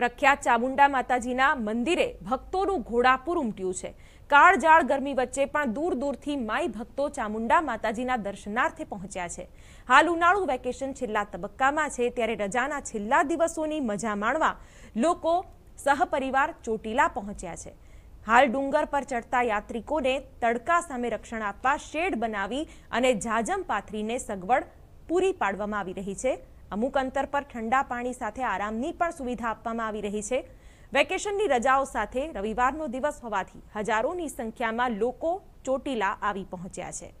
પ્રખ્યાત ચામુંડા માતાજીના મંદિરે ભક્તોનું ઘોડાપુર ઉમટ્યું છે કાળજાળ ગરમી વચ્ચે પણ દૂર દૂરથી માઈ ભક્તો ચામુંડા માતાજીના દર્શનાર્થે પહોંચ્યા છે હાલ ઉનાળુ વેકેશન છેલ્લા તબક્કામાં છે ત્યારે રજાના છેલ્લા દિવસોની મજા માણવા લોકો સહપરિવાર ચોટીલા પહોંચ્યા છે હાલ ડુંગર પર ચડતા યાત્રિકોને તડકા સામે રક્ષણ આપવા શેડ બનાવી અને જાજમ પાથરીને સગવડ પૂરી પાડવામાં આવી રહી છે અમુક અંતર પર ઠંડા પાણી સાથે આરામની પણ સુવિધા આપવામાં આવી રહી છે વેકેશનની રજાઓ સાથે રવિવારનો દિવસ હોવાથી હજારોની સંખ્યામાં લોકો ચોટીલા આવી પહોંચ્યા છે